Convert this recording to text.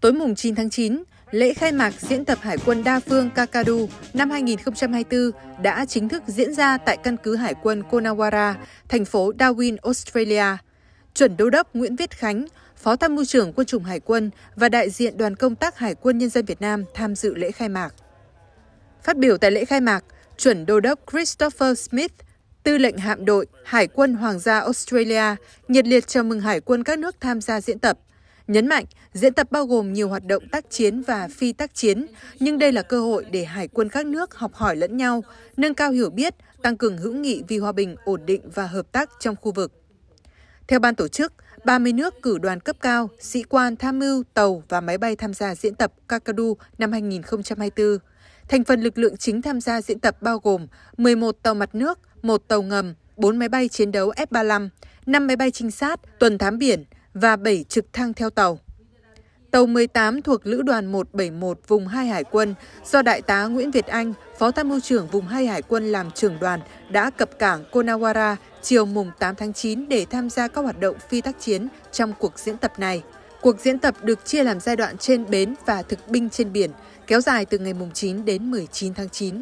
Tối mùng 9 tháng 9, lễ khai mạc diễn tập Hải quân đa phương Kakadu năm 2024 đã chính thức diễn ra tại căn cứ Hải quân Konawara, thành phố Darwin, Australia. Chuẩn Đô đốc Nguyễn Viết Khánh, Phó Tham mưu trưởng Quân chủng Hải quân và đại diện Đoàn công tác Hải quân Nhân dân Việt Nam tham dự lễ khai mạc. Phát biểu tại lễ khai mạc, Chuẩn Đô đốc Christopher Smith, Tư lệnh hạm đội Hải quân Hoàng gia Australia nhiệt liệt chào mừng Hải quân các nước tham gia diễn tập – Nhấn mạnh, diễn tập bao gồm nhiều hoạt động tác chiến và phi tác chiến, nhưng đây là cơ hội để hải quân các nước học hỏi lẫn nhau, nâng cao hiểu biết, tăng cường hữu nghị vì hòa bình, ổn định và hợp tác trong khu vực. Theo ban tổ chức, 30 nước cử đoàn cấp cao, sĩ quan tham mưu, tàu và máy bay tham gia diễn tập Kakadu năm 2024. Thành phần lực lượng chính tham gia diễn tập bao gồm 11 tàu mặt nước, 1 tàu ngầm, 4 máy bay chiến đấu F-35, 5 máy bay trinh sát, tuần thám biển, và 7 trực thăng theo tàu. Tàu 18 thuộc Lữ đoàn 171 vùng 2 Hải quân do Đại tá Nguyễn Việt Anh, Phó Tham mưu trưởng vùng 2 Hải quân làm trưởng đoàn đã cập cảng Konawara chiều mùng 8 tháng 9 để tham gia các hoạt động phi tác chiến trong cuộc diễn tập này. Cuộc diễn tập được chia làm giai đoạn trên bến và thực binh trên biển, kéo dài từ ngày mùng 9 đến 19 tháng 9.